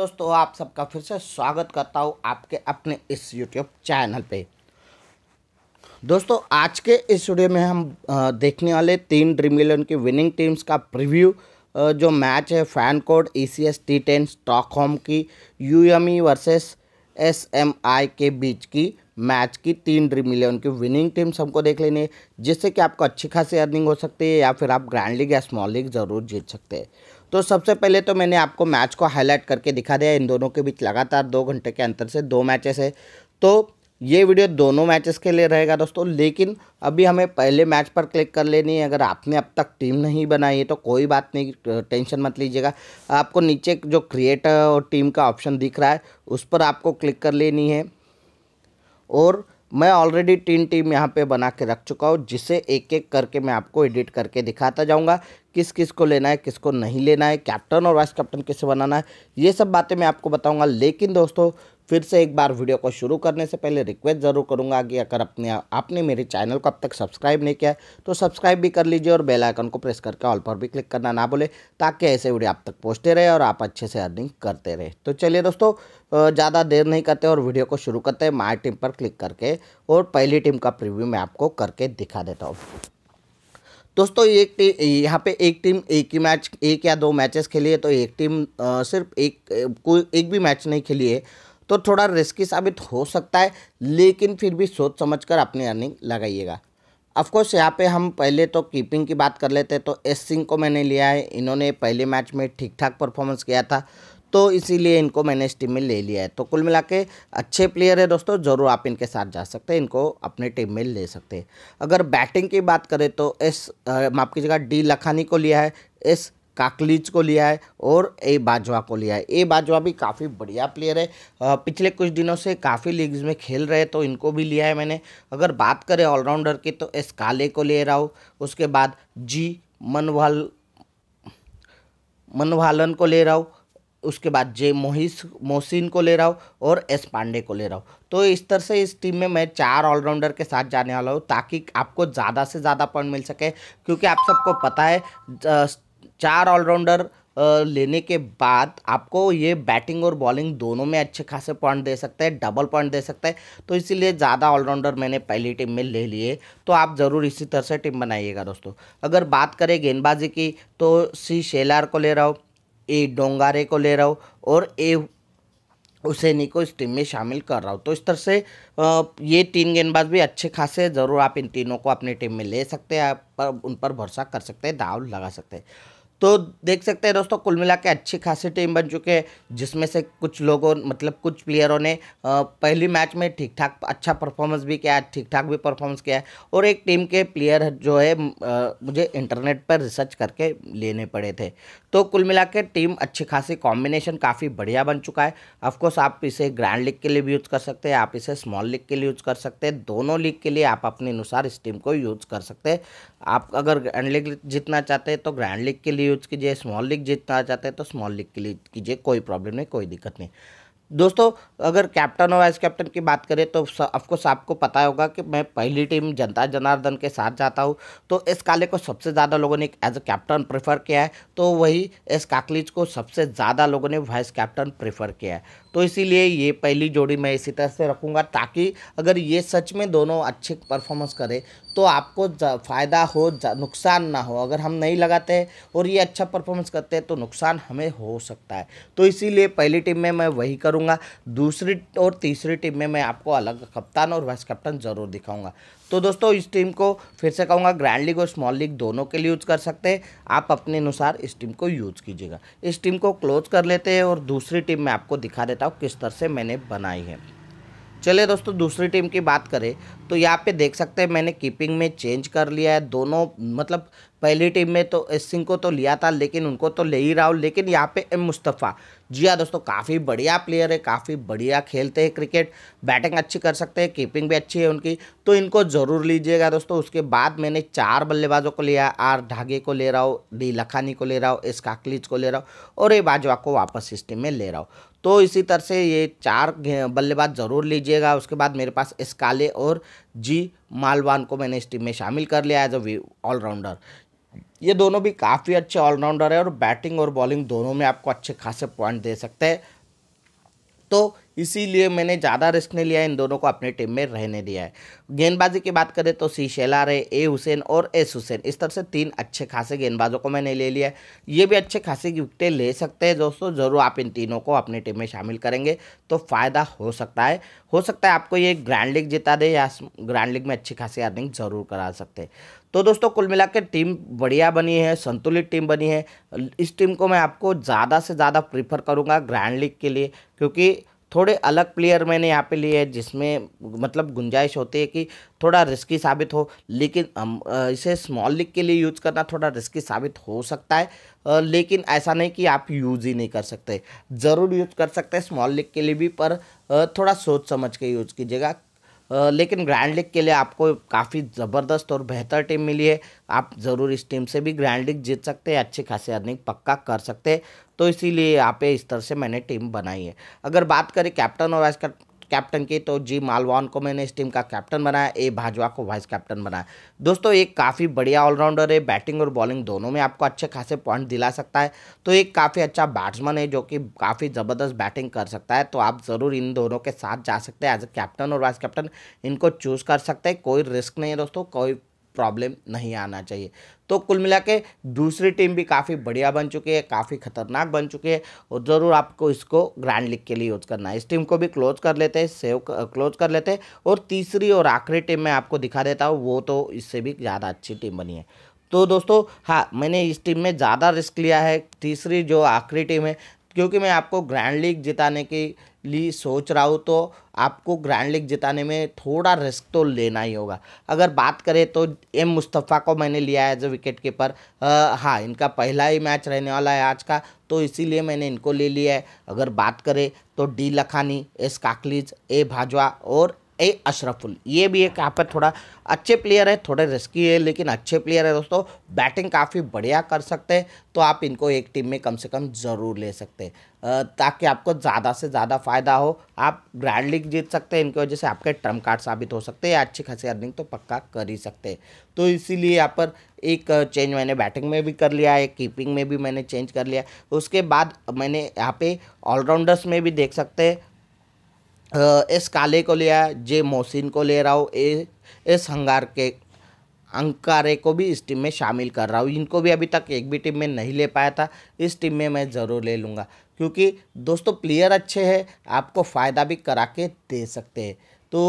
दोस्तों आप सबका फिर से स्वागत करता हूँ आपके अपने इस यूट्यूब चैनल पे दोस्तों आज के इस वीडियो में हम देखने वाले तीन ड्रीम इलेवन की विनिंग टीम्स का प्रीव्यू जो मैच है fan code E C S T ten Stockholm की U M E versus S M I के बीच की मैच की तीन ड्रीम इलेवन की विनिंग टीम्स हमको देख लेनी है जिससे कि आपको अच्छी खासी अर्निंग हो सकती है या फिर आप ग्रैंड लीग या स्मॉल लीग ज़रूर जीत सकते हैं तो सबसे पहले तो मैंने आपको मैच को हाईलाइट करके दिखा दिया इन दोनों के बीच लगातार दो घंटे के अंतर से दो मैचेस है तो ये वीडियो दोनों मैचेस के लिए रहेगा दोस्तों लेकिन अभी हमें पहले मैच पर क्लिक कर लेनी है अगर आपने अब तक टीम नहीं बनाई है तो कोई बात नहीं टेंशन मत लीजिएगा आपको नीचे जो क्रिएट और टीम का ऑप्शन दिख रहा है उस पर आपको क्लिक कर लेनी है और मैं ऑलरेडी तीन टीम यहाँ पे बना के रख चुका हूँ जिसे एक एक करके मैं आपको एडिट करके दिखाता जाऊँगा किस किस को लेना है किसको नहीं लेना है कैप्टन और वाइस कैप्टन किसे बनाना है ये सब बातें मैं आपको बताऊँगा लेकिन दोस्तों फिर से एक बार वीडियो को शुरू करने से पहले रिक्वेस्ट ज़रूर करूँगा कि अगर अपने आपने मेरे चैनल को अब तक सब्सक्राइब नहीं किया है तो सब्सक्राइब भी कर लीजिए और बेल आइकन को प्रेस करके ऑल पर भी क्लिक करना ना भूले ताकि ऐसे वीडियो आप तक पहुँचते रहे और आप अच्छे से अर्निंग करते रहे तो चलिए दोस्तों ज़्यादा देर नहीं करते और वीडियो को शुरू करते हैं माई टीम पर क्लिक करके और पहली टीम का प्रीव्यू मैं आपको करके दिखा देता हूँ दोस्तों एक टीम यहाँ पे एक टीम एक ही मैच एक या दो मैचेस खेली है तो एक टीम आ, सिर्फ एक कोई एक भी मैच नहीं खेली है तो थोड़ा रिस्की साबित हो सकता है लेकिन फिर भी सोच समझ कर अपनी अर्निंग लगाइएगा अफकोर्स यहाँ पे हम पहले तो कीपिंग की बात कर लेते हैं तो एस सिंह को मैंने लिया है इन्होंने पहले मैच में ठीक ठाक परफॉर्मेंस किया था तो इसीलिए इनको मैंने इस टीम में ले लिया है तो कुल मिला के अच्छे प्लेयर है दोस्तों ज़रूर आप इनके साथ जा सकते हैं इनको अपने टीम में ले सकते हैं अगर बैटिंग की बात करें तो एस माफ की जगह डी लखानी को लिया है एस काकलीज को लिया है और ए बाजवा को लिया है ए बाजवा भी काफ़ी बढ़िया प्लेयर है पिछले कुछ दिनों से काफ़ी लीग्स में खेल रहे तो इनको भी लिया है मैंने अगर बात करें ऑलराउंडर की तो एस काले को ले रहा हूँ उसके बाद जी मनवाल मनवालन को ले रहा हूँ उसके बाद जे मोहिस मोहसिन को ले रहा हूँ और एस पांडे को ले रहा हूँ तो इस तरह से इस टीम में मैं चार ऑलराउंडर के साथ जाने वाला हूँ ताकि आपको ज़्यादा से ज़्यादा पॉइंट मिल सके क्योंकि आप सबको पता है चार ऑलराउंडर लेने के बाद आपको ये बैटिंग और बॉलिंग दोनों में अच्छे खासे पॉइंट दे सकते हैं डबल पॉइंट दे सकते हैं तो इसीलिए ज़्यादा ऑलराउंडर मैंने पहली टीम में ले लिए तो आप ज़रूर इसी तरह से टीम बनाइएगा दोस्तों अगर बात करें गेंदबाजी की तो सी शेलार को ले रहा हूँ ए डोंगारे को ले रहा हूँ और ए हुसैनी को इस टीम में शामिल कर रहा हूँ तो इस तरह से ये तीन गेंदबाज भी अच्छे खासे ज़रूर आप इन तीनों को अपनी टीम में ले सकते हैं आप पर उन पर भरोसा कर सकते हैं दाव लगा सकते हैं तो देख सकते हैं दोस्तों कुल मिला के अच्छी खासी टीम बन चुकी है जिसमें से कुछ लोगों मतलब कुछ प्लेयरों ने पहली मैच में ठीक ठाक अच्छा परफॉर्मेंस भी किया ठीक ठाक भी परफॉर्मेंस किया है और एक टीम के प्लेयर जो है मुझे इंटरनेट पर रिसर्च करके लेने पड़े थे तो कुल मिला के टीम अच्छी खासी कॉम्बिनेशन काफ़ी बढ़िया बन चुका है ऑफकोर्स आप इसे ग्रैंड लीग के लिए भी यूज़ कर सकते हैं आप इसे स्मॉल लीग के लिए यूज़ कर सकते हैं दोनों लीग के लिए आप अपने अनुसार इस टीम को यूज़ कर सकते हैं आप अगर ग्रैंड लीग जीतना चाहते हैं तो ग्रैंड लीग के लिए यूज़ कीजिए स्मॉल लिख जितना चाहते हैं तो स्मॉल लिख के लिए कीजिए कोई प्रॉब्लम नहीं कोई दिक्कत नहीं दोस्तों अगर कैप्टन और वाइस कैप्टन की बात करें तो ऑफकोर्स आपको पता होगा कि मैं पहली टीम जनता जनार्दन के साथ जाता हूं तो इस काले को सबसे ज़्यादा लोगों ने एज अ कैप्टन प्रेफर किया है तो वही इस काकलीज को सबसे ज़्यादा लोगों ने वाइस कैप्टन प्रेफर किया है तो इसीलिए ये पहली जोड़ी मैं इसी तरह से रखूँगा ताकि अगर ये सच में दोनों अच्छे परफॉर्मेंस करें तो आपको फ़ायदा हो नुकसान ना हो अगर हम नहीं लगाते और ये अच्छा परफॉर्मेंस करते हैं तो नुकसान हमें हो सकता है तो इसीलिए पहली टीम में मैं वही करूँगा दूसरी और तीसरी टीम में मैं आपको अलग कप्तान और वाइस कप्टन ज़रूर दिखाऊँगा तो दोस्तों इस टीम को फिर से कहूँगा ग्रैंड लीग और स्मॉल लीग दोनों के लिए यूज़ कर सकते हैं आप अपने अनुसार इस टीम को यूज़ कीजिएगा इस टीम को क्लोज कर लेते हैं और दूसरी टीम मैं आपको दिखा देता हूँ किस तरह से मैंने बनाई है चलिए दोस्तों दूसरी टीम की बात करें तो यहाँ पे देख सकते हैं मैंने कीपिंग में चेंज कर लिया है दोनों मतलब पहली टीम में तो एस सिंह को तो लिया था लेकिन उनको तो ले ही रहा हूँ लेकिन यहाँ पे एम मुस्तफ़ा जी हाँ दोस्तों काफ़ी बढ़िया प्लेयर है काफ़ी बढ़िया खेलते हैं क्रिकेट बैटिंग अच्छी कर सकते हैं कीपिंग भी अच्छी है उनकी तो इनको ज़रूर लीजिएगा दोस्तों उसके बाद मैंने चार बल्लेबाजों को लिया आर ढागे को ले रहा हूँ डी लखानी को ले रहा हूँ एस काकलीज को ले रहा हूँ और ए बाजवा को वापस इस टीम में ले रहा हूँ तो इसी तरह से ये चार बल्लेबाज ज़रूर लीजिएगा उसके बाद मेरे पास इस्काले और जी मालवान को मैंने इस टीम में शामिल कर लिया एज अ ऑलराउंडर ये दोनों भी काफ़ी अच्छे ऑलराउंडर है और बैटिंग और बॉलिंग दोनों में आपको अच्छे खासे पॉइंट दे सकते हैं तो इसीलिए मैंने ज़्यादा रिस्क नहीं लिया इन दोनों को अपने टीम में रहने दिया है गेंदबाजी की बात करें तो सी शेला रे ए हुसैन और एस हुसैन इस तरह से तीन अच्छे खासे गेंदबाजों को मैंने ले लिया है ये भी अच्छे खासे विकटें ले सकते हैं दोस्तों ज़रूर आप इन तीनों को अपनी टीम में शामिल करेंगे तो फ़ायदा हो सकता है हो सकता है आपको ये ग्रैंड लीग जिता दे या ग्रैंड लीग में अच्छी खासी अर्निंग ज़रूर करा सकते हैं तो दोस्तों कुल मिलाकर टीम बढ़िया बनी है संतुलित टीम बनी है इस टीम को मैं आपको ज़्यादा से ज़्यादा प्रीफर करूँगा ग्रैंड लीग के लिए क्योंकि थोड़े अलग प्लेयर मैंने यहाँ पे लिए हैं जिसमें मतलब गुंजाइश होती है कि थोड़ा रिस्की साबित हो लेकिन इसे स्मॉल लीग के लिए यूज़ करना थोड़ा रिस्की साबित हो सकता है लेकिन ऐसा नहीं कि आप यूज़ ही नहीं कर सकते ज़रूर यूज़ कर सकते हैं स्मॉल लीग के लिए भी पर थोड़ा सोच समझ के यूज़ कीजिएगा लेकिन ग्रैंड लीग के लिए आपको काफ़ी ज़बरदस्त और बेहतर टीम मिली है आप ज़रूर इस टीम से भी ग्रैंड लीग जीत सकते हैं अच्छी खासी अर्निंग पक्का कर सकते हैं तो इसीलिए यहाँ पे इस तरह से मैंने टीम बनाई है अगर बात करें कैप्टन और वाइस कैप्टन की तो जी मालवान को मैंने इस टीम का कैप्टन बनाया ए भाजवा को वाइस कैप्टन बनाया दोस्तों एक काफ़ी बढ़िया ऑलराउंडर है बैटिंग और बॉलिंग दोनों में आपको अच्छे खासे पॉइंट दिला सकता है तो एक काफ़ी अच्छा बैट्समैन है जो कि काफ़ी ज़बरदस्त बैटिंग कर सकता है तो आप ज़रूर इन दोनों के साथ जा सकते हैं एज ए कैप्टन और वाइस कैप्टन इनको चूज़ कर सकते हैं कोई रिस्क नहीं है दोस्तों कोई प्रॉब्लम नहीं आना चाहिए तो कुल मिला के दूसरी टीम भी काफ़ी बढ़िया बन चुकी है काफ़ी खतरनाक बन चुकी है और ज़रूर आपको इसको ग्रैंड लीग के लिए यूज़ करना है इस टीम को भी क्लोज कर लेते हैं सेव क्लोज कर लेते हैं और तीसरी और आखिरी टीम मैं आपको दिखा देता हूँ वो तो इससे भी ज़्यादा अच्छी टीम बनी है तो दोस्तों हाँ मैंने इस टीम में ज़्यादा रिस्क लिया है तीसरी जो आखिरी टीम है क्योंकि मैं आपको ग्रैंड लीग जिताने के लिए सोच रहा हूँ तो आपको ग्रैंड लीग जिताने में थोड़ा रिस्क तो लेना ही होगा अगर बात करें तो एम मुस्तफ़ा को मैंने लिया है एज ए विकेट कीपर हाँ इनका पहला ही मैच रहने वाला है आज का तो इसीलिए मैंने इनको ले लिया है अगर बात करें तो डी लखानी एस काकलीज ए भाजवा और ए अशरफुल ये भी एक यहाँ पर थोड़ा अच्छे प्लेयर है थोड़े रिस्की है लेकिन अच्छे प्लेयर है दोस्तों बैटिंग काफ़ी बढ़िया कर सकते हैं तो आप इनको एक टीम में कम से कम ज़रूर ले सकते हैं ताकि आपको ज़्यादा से ज़्यादा फ़ायदा हो आप ग्रैंड लीग जीत सकते हैं इनकी वजह से आपके ट्रम कार्ड साबित हो सकते हैं या अच्छी खासी अर्निंग तो पक्का कर ही सकते हैं तो इसीलिए यहाँ पर एक चेंज मैंने बैटिंग में भी कर लिया है कीपिंग में भी मैंने चेंज कर लिया उसके बाद मैंने यहाँ पे ऑलराउंडर्स में भी देख सकते हैं एस काले को लिया जे मोहसिन को ले रहा हूँ ए इस हंगार के अंकारे को भी इस टीम में शामिल कर रहा हूँ इनको भी अभी तक एक भी टीम में नहीं ले पाया था इस टीम में मैं ज़रूर ले लूँगा क्योंकि दोस्तों प्लेयर अच्छे हैं आपको फ़ायदा भी करा के दे सकते हैं तो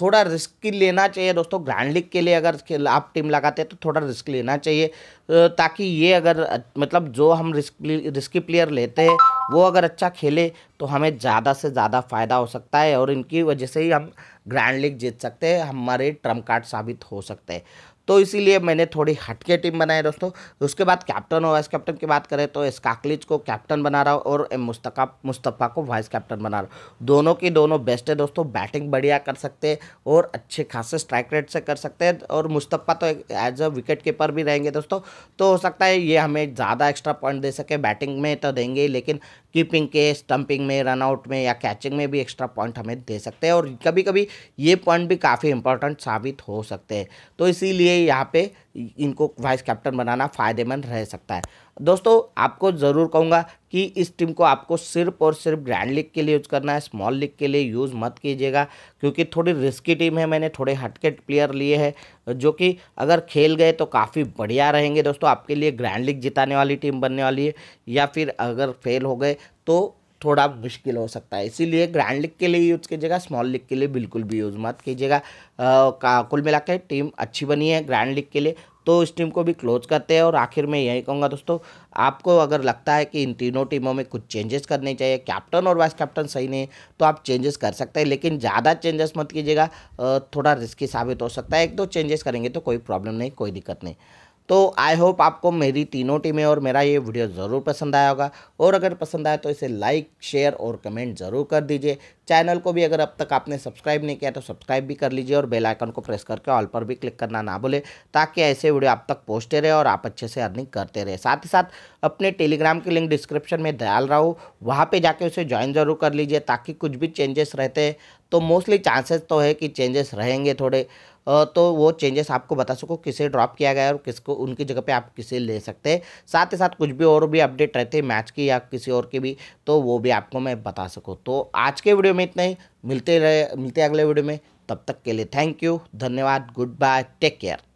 थोड़ा रिस्क लेना चाहिए दोस्तों ग्रैंड लीग के लिए अगर आप टीम लगाते हैं तो थोड़ा रिस्क लेना चाहिए ताकि ये अगर मतलब जो हम रिस्क रिस्की प्लेयर लेते हैं वो अगर अच्छा खेले तो हमें ज़्यादा से ज़्यादा फ़ायदा हो सकता है और इनकी वजह से ही हम ग्रैंड लीग जीत सकते हैं हमारे ट्रम्प कार्ड साबित हो सकते हैं तो इसीलिए मैंने थोड़ी हटके टीम बनाई दोस्तों उसके बाद कैप्टन और वाइस कैप्टन की बात करें तो स्काकलिच को कैप्टन बना रहा हूँ और मुस्तफ़ा मुस्तफ़ा को वाइस कैप्टन बना रहा हूँ दोनों की दोनों बेस्ट है दोस्तों बैटिंग बढ़िया कर सकते हैं और अच्छे खासे स्ट्राइक रेट से कर सकते हैं और मुस्तफ़ा तो एज अ विकेट कीपर भी रहेंगे दोस्तों तो हो सकता है ये हमें ज़्यादा एक्स्ट्रा पॉइंट दे सके बैटिंग में तो देंगे लेकिन कीपिंग के स्टंपिंग में रनआउट में या कैचिंग में भी एक्स्ट्रा पॉइंट हमें दे सकते हैं और कभी कभी ये पॉइंट भी काफ़ी इंपॉर्टेंट साबित हो सकते हैं तो इसीलिए यहाँ पे इनको वाइस कैप्टन बनाना फ़ायदेमंद रह सकता है दोस्तों आपको ज़रूर कहूँगा कि इस टीम को आपको सिर्फ और सिर्फ ग्रैंड लीग के लिए यूज़ करना है स्मॉल लीग के लिए यूज़ मत कीजिएगा क्योंकि थोड़ी रिस्की टीम है मैंने थोड़े हटकेट प्लेयर लिए हैं जो कि अगर खेल गए तो काफ़ी बढ़िया रहेंगे दोस्तों आपके लिए ग्रैंड लीग जिताने वाली टीम बनने वाली है या फिर अगर फेल हो गए तो थोड़ा मुश्किल हो सकता है इसीलिए ग्रैंड लिग के लिए यूज़ कीजिएगा स्मॉल लिग के लिए बिल्कुल भी यूज़ मत कीजिएगा कुल मिला के टीम अच्छी बनी है ग्रैंड लिग के लिए तो इस टीम को भी क्लोज करते हैं और आखिर में यही कहूँगा दोस्तों आपको अगर लगता है कि इन तीनों टीमों में कुछ चेंजेस करने चाहिए कैप्टन और वाइस कैप्टन सही नहीं तो आप चेंजेस कर सकते हैं लेकिन ज़्यादा चेंजेस मत कीजिएगा थोड़ा रिस्की साबित हो सकता है एक दो चेंजेस करेंगे तो कोई प्रॉब्लम नहीं कोई दिक्कत नहीं तो आई होप आपको मेरी तीनों टीमें और मेरा ये वीडियो ज़रूर पसंद आया होगा और अगर पसंद आया तो इसे लाइक शेयर और कमेंट ज़रूर कर दीजिए चैनल को भी अगर अब तक आपने सब्सक्राइब नहीं किया तो सब्सक्राइब भी कर लीजिए और बेल आइकन को प्रेस करके ऑल पर भी क्लिक करना ना भूले ताकि ऐसे वीडियो आप तक पहुँचते रहे और आप अच्छे से अर्निंग करते रहे साथ ही साथ अपने टेलीग्राम की लिंक डिस्क्रिप्शन में डाल रहा हूँ वहाँ पर जाके उसे ज्वाइन ज़रूर कर लीजिए ताकि कुछ भी चेंजेस रहते हैं तो मोस्टली चांसेस तो है कि चेंजेस रहेंगे थोड़े तो वो चेंजेस आपको बता सको किसे ड्रॉप किया गया और किसको उनकी जगह पे आप किसे ले सकते हैं साथ ही साथ कुछ भी और भी अपडेट रहते हैं मैच की या किसी और की भी तो वो भी आपको मैं बता सकूँ तो आज के वीडियो में इतना ही मिलते रहे मिलते अगले वीडियो में तब तक के लिए थैंक यू धन्यवाद गुड बाय टेक केयर